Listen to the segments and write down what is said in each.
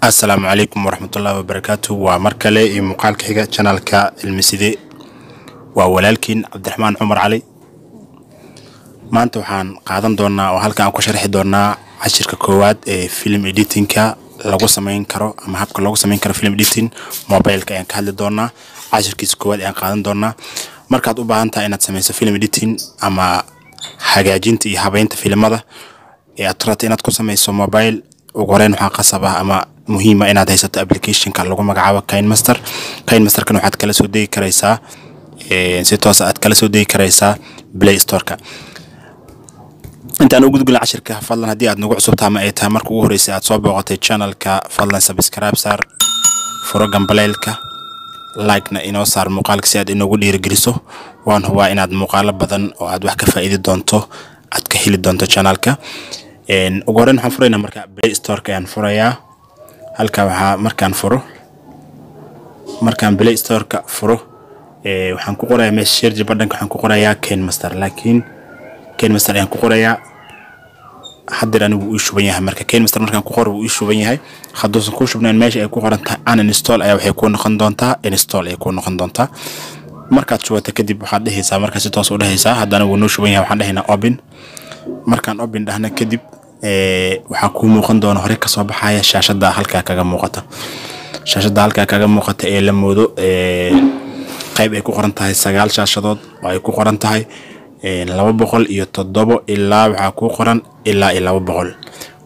asalaamu calaykum waraxmatullaahi wabarakaatu waa mar kale iyo muuqaalka xiga janaalka ilmiside waa walaalkiin cabdiraxmaan cumar cali maanta waxaan qaadan doonaa oo halkan aan ku sharxi doonaa cashirka koowaad ee film editinka lagu samayn karo ama habka loogu samayn karo film editing mobileka ayaan ka hadli doonaa cashirkiisa koowaad ayaan qaadan doonaa markaad u baahan tahay inaad samayso film editing ama hagaajinta iyo habeynta filimada ee aad rabta inaad ku samayso mobile ugu horeyn waxaa qasab ama muhiima inaad haysato applicationka lagu magacaabo kainmaster kainmasterkan waxaad kala soo degi karaysaa eh, si toosa ah aad kala soo degi karaysaa play storeka intaan u gudgulin cashirka fadlan haddii aad nagu cusubta ama ay tahay marka ugu horreysay aad soo booqotay channelka fadlan sabscribe saar furo gambaleylka likena inoo saar muuqaalka si aad inoogu dhiirigeliso waan hubaa inaad muuqaalo badan oo aad wax ka faa'iidi doonto aad ka heli doonto channelka ugu horreyn waxaan furaynaa marka play storeka ayaan furayaa halka waxaa markaan furo markaan play storeka furo waxaan ku qoraya meesha sherji badhanka waxaan ku qorayaa kenmaster laakiin kenmaster ayaan ku qorayaa haddeer anigu ii shuban yahay marka kenmaster markaan ku qoro wuu ii shuban yahay hadduusan kuu shubnayn meesha ay ku qoran tahay uninstall ayaa waxay kuu noqon doontaa install ayay kuu noqon doontaa markaad shubata kadib waxaad dhehaysaa markaa si toos u dhehaysaa haddana wuu noo shuban yahay waxaan dhehaynaa open markaan open dhahna kadib Eh, waxaa kuu muuqan doona hore kasoo baxaya shaashada halkaa kaga muuqata shaashada halkaa kaga muuqata ee la moodo eh, qayb ay ku qoran tahay sagaal shaashadood oo ay ku qoran tahay eh, laba boqol iyo toddobo ilaa waxaa kuu qoran ilaa iyo laba boqol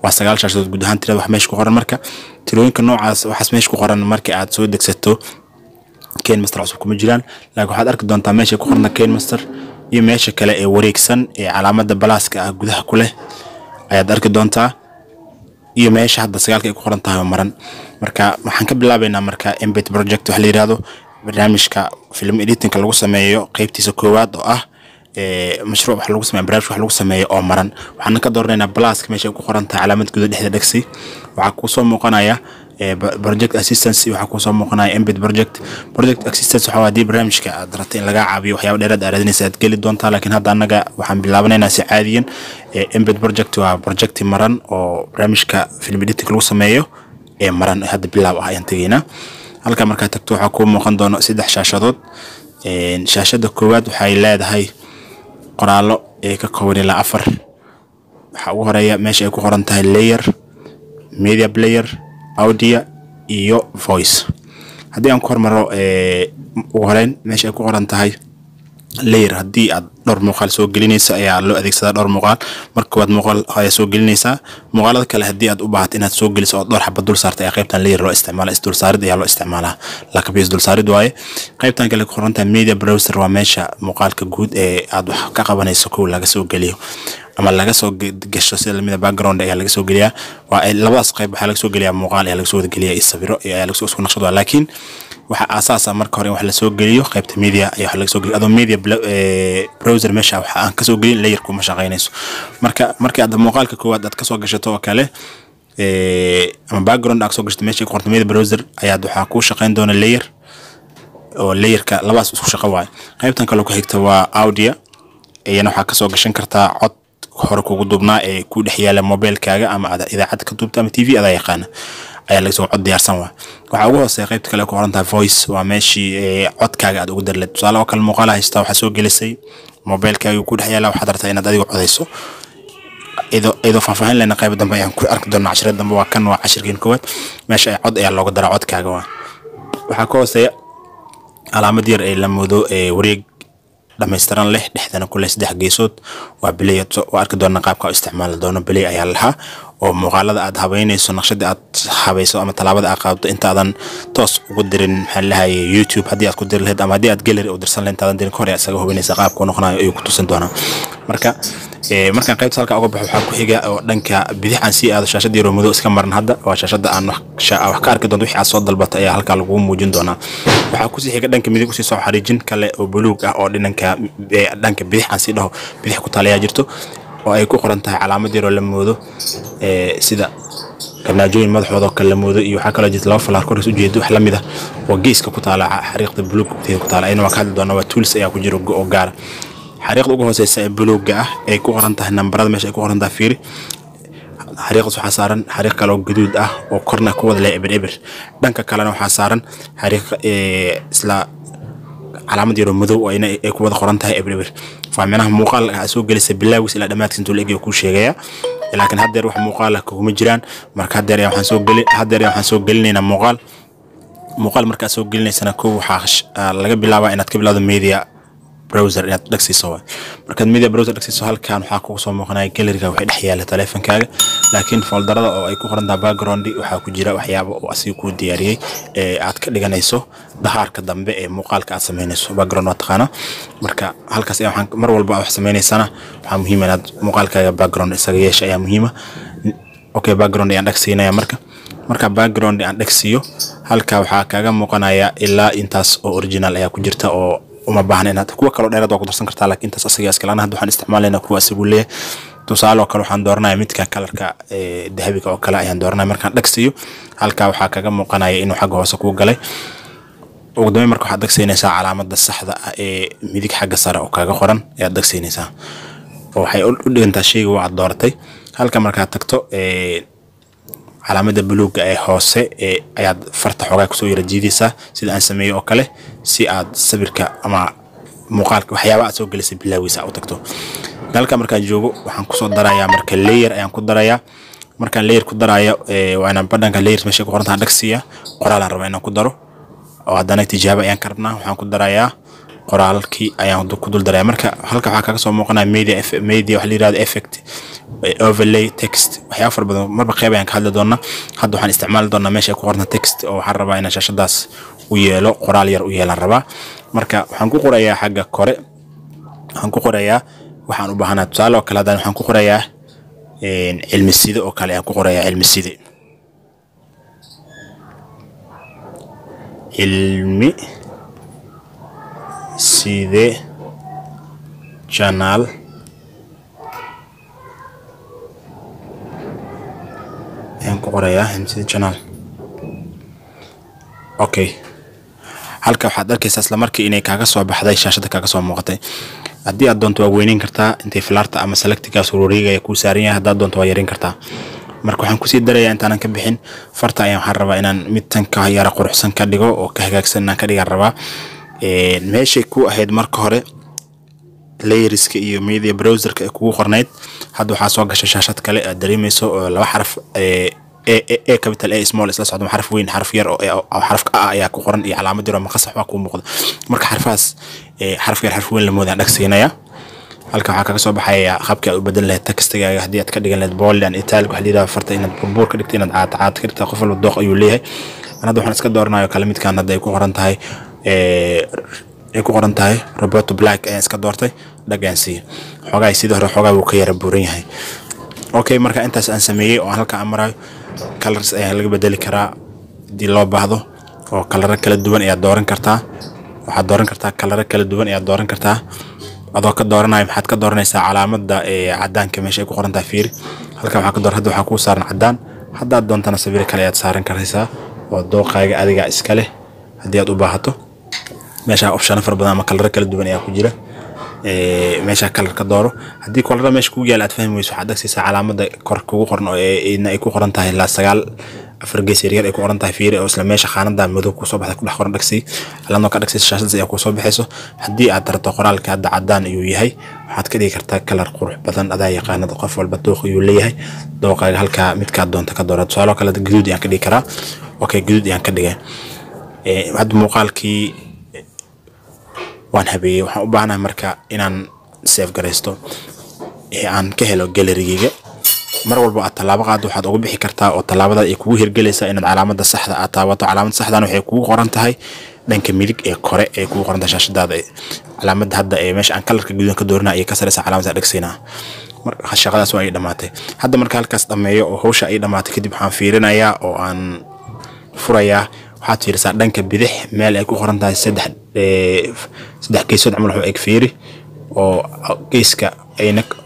waa sagaal shaashadood guud ahaan tirada wax meesha ku qoran marka tirooyinka noocaas waxaas meesha ku qoran marka aad soo degsato ken master cusub kuma jiraan laakiin waxaad arki doontaa meesha ku qorna ken master iyo meesha kale ee wareegsan ee calaamada balaaska ah gudaha ku leh ayaad arki doontaa iyo meesha hadda sagaalka ay ku qoran tahay oo maran marka waxaan ka bilaabaynaa marka embed project waxa la yidhaahdo barnaamijka film editinka lagu sameeyo qeybtiisa koowaad oo ah mashruuc wax lagu sameeyo barnaamij wax lagu sameeyo oo maran waxaana ka dooranaynaa blaaska meesha ay ku qoran tahay calaamad guda dhexda dhegsi waxaa kuusoo muuqanaya project assistance waxaa kuusoo muuqanaya embed project project assistance waxaa hadii barnaamijka aad rabta in lagaa caawiyo waxyaaba dheeraad aad ah, raadinaysa aad geli doontaa laakiin hadda annaga waxaan bilaabanaynaa si caadiyan embed project waa projecti maran oo barnaamijka film editing lagu sameeyo ee maran hadda bilaab ah ayaan tegaynaa halkaa markaa tagto waxaa kuu muuqan doono saddex shaashadood shaashada koowaad waxay leedahay qoraallo ee ka kooban ilaa afar waxaa ugu horeeya meesha ay ku qoran tahay layer media player audia iyo voice haddii aan ku hormaro eh, ugu horeyn meesha ay ku qoran tahay leyer haddii aad dhowr muuqaal soo gelinayso ayaa loo adeegsadaa dhowr muuqaal marka koowaad muuqaal ayaa soo gelinaysaa muuqaalada kale haddii aad u baahato inaad soo geliso oo dhowr xabad dul saarta ayaa qaybtan leyer loo isticmaala isdulsaarid ayaa loo isticmaalaa lakabiyo isdulsaarid waaye qaybtan kale ku qorantaha media browser waa meesha muuqaalka guud ee aad wax ka qabanayso kow laga soo geliyo ama laga soo gasho sida lamida background ayaa laga soo geliyaa waa labadaas qayb waxaa laga soo geliyaa muuqaal ayaa laga soo wadageliyaa iyo sawiro ayaa laga isku naqshad laakiin waxa aasaasa marka hore in wax lasoo geliyo qaybta media ayaa wax laga soo geliyo adoo media browser meesha waxa aan kasoo gelin layer kuma shaqaynayso marka marka hadda muuqaalka koowaad aad kasoo gashato oo kale ama background aad soo gashato meesha qorto media browser ayaa waxaa kuu shaqayn doona layer oo layerka labadaas isku shaqo waaye qaybtan kale ku xigta waa audio iyana waxaa kasoo gashan kartaa cod hore kugu duubnaa ee ku dhex yaala mobiilkaaga ama idaacadda ka duubta ama tv adaa yaqaana ayaa laga cod diyaarsan waa waxaa ugu hooseeya qaybta kale ku qorantaha voice waa meeshii eh, codkaaga aad ugu darleed tusaale oo kale muuqaala haystaa waxaa soo gelisay moobeelkaaga ku dhex yaala waxaad rabtaa inaad adigu codayso iyadoo faahfaahin lena qayba dambe ayaan ku arki doonaa cashirada dambe waa kan waa cashirkiin koowaad meesha cod ayaa looga daraa codkaaga waa waxaa ka hooseeya calaamad yar ee la moodo eh, wareeg dhamaystiran leh dhexdana ku leh saddex geesood waa bilay waa arki doona qaabka isticmaali doono bilay ayaa lahaa oo muuqaalada aad habeynayso naqshadii aad habayso ama tallaabada aad qaabto intaadan toos ugu dirin maxaa youtube haddii aad ku diri lahayd ama haddii aad gallery u dirsan lahayd intaadan dirin ka isaga hubinaysa qaabka noqonayo ayuu ku tusin doonaa marka eh, markaan qaybta halka uga baxo waxaa ku xiga oo dhanka bidix aan sii aado shaashadda yaroo madow iska maran hadda waa shaashadda aan wax ka arki doonto wixii aad soo dalbata ayaa halkaa lagugu muujin doonaa waxaa kusii xiga dhanka midig usii soo xariijin kale oo buluug ah oo dhanka eh, dhanka bidix aan sii dhaho bidix ku taalayaa jirto oo ay ku qoran tahay calaamad yaroo la moodo eh, sida garnaajooyin madaxooda kale la moodo iyo waxaa kaloo jirta laba falaar ujeedo wax la mid ah oo geeska ku taala xariiqda buluuga ku taala ayna waan ka hadli doonaa waa tools ayaa ku jiro oo gaara ah. xariiqda ugu hooseysa ee buluuga ah ay ku qoran tahay nambarada meesha ay ku qoran tahay fiiri xariiqdaas waxaa saaran xariiq kale oo ah oo korna ku wada leh ebir ebir dhanka kalena waxaa saaran xariiq eh, isla calaamad yaroo madow oo ay ku wada qoran tahay ebir ebir fahminaha muuqaal a ah, soo gelisa bilaawgiis ilaa dhamaadkiis intuu la egyo kuu sheegaya laakiin haddeer wax muuqaala ah jiraan marka haddeer haddeer waxaan soo gelinaynaa muuqaal muuqaal markaad soo gelinaysana kow waxaa ah, laga bilaabaa inaad ka bilowdo media browser inaad dhagsiiso waay markaad media browser dhagsiiso halkan waxaa kugu muuqanaya galeriga waxay dhex yaala taleefankaaga laakiin foldarada oo ay ku qorantaha background waxaa ku jira waxyaaba uu asiga kuu diyaariyey ee aad ka dhiganayso dahaarka dambe ee muuqaalka aad sameynayso background waa taqaana marka halkaas waxaan mar walba wax sameynaysana waxaa muhiim inaad muuqaalkaaga background isaga yeesha ayaa muhiima okay background ayaan dhagsiinaya marka marka background aan dhagsiiyo halka waxaa kaaga muuqanaya ilaa intaas oo original ayaa ku jirta oo uma baahna inaad kuwa kaloo dheeraad waa ku darsan kartaa lakiin intaas asaga iskale ana hadda waxaan isticmaalayna kuwa asagu leeyahay tusaale kale waxaan dooranaya midka kalarka eh, dahabiga oo kale ayaan dooranaya markaan dhagsiiyo halkaa waxaa kaga muuqanaya inuu xagga hoose kuu galay ugu dambeyn marka waxaad dagsaynaysaa calaamada saxda ah ee midig xagga sare oo kaga qoran ayaad dagsaynaysaa oo waxay u dhigantaa sheyga waad dooratay halka markaad tagto eh, calaamada buluuga ee hoose ee ayaad farta xoogaa kusoo yara jiidaysaa sida aan sameeyo oo kale si aad sawirka ama muuqaalka waxyaaba aad soo gelisay bilaaweysa u tagto dalka markaan joogo waxaan kusoo darayaa marka layer ayaan ku darayaa markaan layer ku daraayo eh, waa badhanka layer meesha ku qorantaha dhagsiya qoraalaan rabaa inaan ku daro oo haddana tijaabo ayaan ka rabnaa waxaan ku darayaa qoraalkii ayaan ku dul daraya marka halka waxaa kaga soo muuqanaya media media waxa la yirahdo effect overlay text waxyaa afar badan marba qeyb ayaan ka hadli doonaa hadda waxaan isticmaali doonaa meesha ay ku qorna text oo waxaan rabaa inaan shaashadaas u yeelo qoraal yar u yeelaan rabaa marka waxaan ku qorayaa xagga kore waxaan ku qorayaa waxaan u baahanaa tusaale oo kale haddaan waxaan ku qorayaa cilmi oo kale ayaan ku qorayaa cilmi cilmi side janaal qorayaa mcd janal okay halka waxaad arkaysaa isla markii inay kaaga soo baxday shaashada kaaga soo muuqatay haddii aad doonto waad weyneyn kartaa intay filaarta ama salaktigaas wareegaya kuu saaran yahay haddaad doonto waa yareyn kartaa marka waxaan kusii darayaa intaanan ka bixin farta ayaan waxaan rabaa inaan mid tan yara quruxsan ka dhigo oo ka hagaagsan inaan ka dhigaan rabaa meeshay ku ahayd marka hore layeriska iyo media browserka ee kugu qornayd hadda waxaa soo gashay shaashad kale aad dareemayso oo laba xaraf ee capital ee small isla socdo xaraf weyn xaraf yar oo xarafka a ayaa ku qoran iyo calaamad yar oo maqasax waa kuu muuqda marka xarfaas xaraf yar xaraf weyn la moodaan dhagsiinaya halkan waxaa kaga soo baxaya qaabkii aad u badan lahayd takstigaaga haddii aad ka dhigan lahayd boland itaalig waxaa layidhaha farta inaad burbuur ka dhigta inaad caata ka dhigta qof walba dooq ayuu leeyahay an waxaan iska dooranayo kale midkan hadda ay ku qoran tahay ay ku qoran tahay roberto black ayaan iska doortay dhagaan siiya xoogaa sidii hore xoogaa wuu ka yara buuran yahay okay marka intaas aan sameeyey oo aan halka amarayo colors ayaa laga bedeli karaa hadii loo baahdo oo kalaro kala duwan ayaad dooran kartaa waxaad dooran kartaa kalaro kala duwan ayaad dooran kartaa adoo ka dooranayo maxaad ka dooranaysaa calaamadda cadaanka meesha ay ku qoran fiiri halkan waxaa ka dooran hadda waxaa kuu saaran cadaan haddaad doontana sawiro kale ayaad saaran karaysaa oo dooqaaga adigaa iska leh haddii aad u baahato meesha option fara badan ama kalaro kala duwan ayaa ku jira Eh, meesha kalarka dooro hadii kolada meesha kugu yaala aad fahmi weyso waxaad agsaysaa calaamada kor kugu qoran oo ay ku qoran tahay ilaa sagaal afar gees yaryar ay ku qoran tahay fiiri oo isla meesha qaanada madow kusoo baxday ku dhex qoran dhagsay alaadnoo ka dhagsaysa shaashadaas ayaa kusoo baxayso haddii aad tarto qoraalka hadda caddaan ayuu yahay waxaad ka dhigi kartaa kalar qurux badan adaa yaqaanada qof walba dooq ayuu leeyahay dooqaaga halkaa midkaad doonta ka doora tusaaloo kale gaduud ayaan ka dhigi karaa okay gaduud ayaan ka dhigay eh, hadda muuqaalkii waan habeeyey waxaan u baahnahay marka inaan seef ee aan ka helo galarigeyga mar walba aad tallaabo qaado waxaad uga bixi kartaa oo tallaabadaad ay kugu hirgelaysaa inaad calaamada saxda aad taabato calaamada saxdan waxay kugu qoran tahay dhanka midig ee kore ee kugu qoran tahay shaashadaada calaamada hadda ee meesha aan kalarka gududan ka doorinaa ayay ka saraysaa calaamada dhegsiinaa marka shaqadaas waa ay dhammaatay hadda marka halkaas dhammeeyo oo hawsha ay dhammaatay kadib waxaan fiirinayaa oo aan furayaa waxaad fiirisaa dhanka bidix meel ay ku qoran tahay saddex eh, geesood camal waxu eg fiiri oo geeska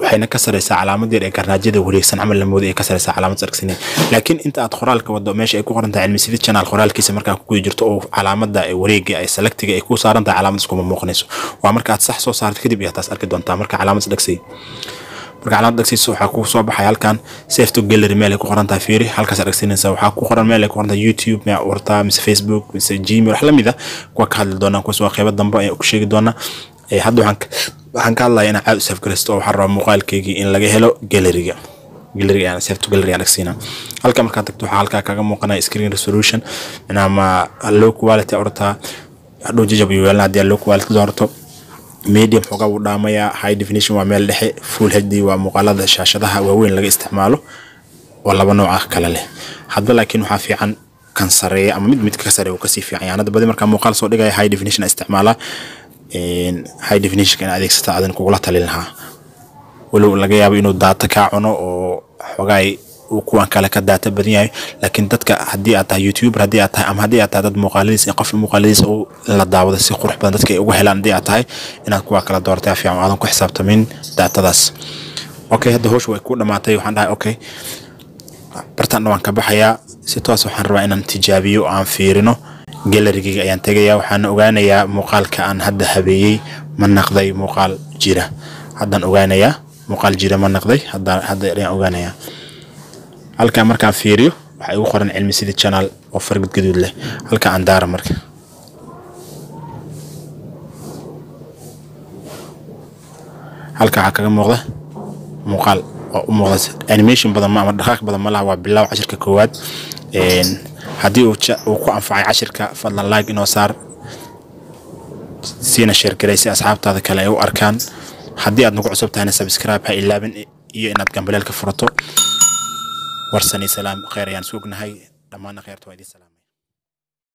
waxayna ka saraysaa calaamad yar ee garnaajyada wareegsan camal lamooda ay ka saraysaa calaamad sargsaneed laakiin inta aad qoraalka wado meesha ay ku qoran tahay cilmisidid channel qoraalkiisa markaa ku jirto oo calaamada wareega ay selectiga ay ku saaran tahay calaamad iskuma muuqanayso waa marka aad sax soo saarta kadib ayaa taas arki doontaa marka calaamad dhagsayi markaad dhegsiiso waxaa ku soo baxay halkan safe to gallery meel ay ku qoran tahay fiiri halkaas dhegsiinaysa waxaa ku qoran meel ay ku qoran tahay youtube meel wartaa mise facebook mise gmail wax lamid ah kuwa ka hadli doonaa kuwaas waa qeybo dambe ayaan ku sheegi doonaa eh, hadda waxaan waxaan ka hadlayaa inaan caad u saaf oo waxaan rabaa muuqaalkeygii in laga helo galleriga halka markaan tagto waxaa halkaa kaga muuqanaya screen resolution ama low quality ortaa hadhow jajab iyo weelna haddii low quality doorto medium xoogaa wuu dhaamayaa high definition waa meel dhexe full hd waa muuqaalada shaashadaha waaweyn laga isticmaalo oo laba nooca ah kale leh hadba laakiin waxaa fiican kan sareeya ama mid midka ka sareeya kasii fiican yahay badi markaa muuqaal soo dhigaya high definition isticmaalaa high definitionka in adeegsata adan kugula talin lahaa walow laga yaabo inuu daata kaa cuno oo xogaay uu kuwan kale ka daata badan yahay laakiin dadka haddii aad tahay youtuber haddii aad tahay ama haddii aad tahay dad muuqaaladiis qof muuqaaladiisa uu la daawado si qurux badan dadka ay uga helaan haddii aad tahay inaad kuwa kala doortay fiican aadan ku xisaabtamin daatadaas okay hadda hawsha way ku dhamaatay waxaan dhahay okay bartaanna waan ka baxayaa si toos waxaan rabaa inaan tijaabiyo oo aan fiirino galarigeyga ayaan tegayaa waxaana ogaanayaa muuqaalka aan hadda habeeyey ma naqday muuqaal jira haddaan ogaanayaa muuqaal jira ma naqday hadda ayaan ogaanayaa halkaa markaan fiiriyo waxa igu qoran cilmi sida janaal oo far gadgaduud leh halka andaara marka halka waxaa kaga muuqda muuqaal oo u muuqda animation badan ma ama dhaqaaq badan ma laha waa bilaaw cashirka koowaad haddii uu ku anfacay cashirka fadlan laag inoo saar siina sheergaray si asxaabtaada kale ay u arkaan haddii aad nagu cusub tahayna sabscribe ha ilaabin iyo inaad gambaleelka furato warsani salaam kheyr ayaan suugnahay dhammaanna kheyrta waa idin salaam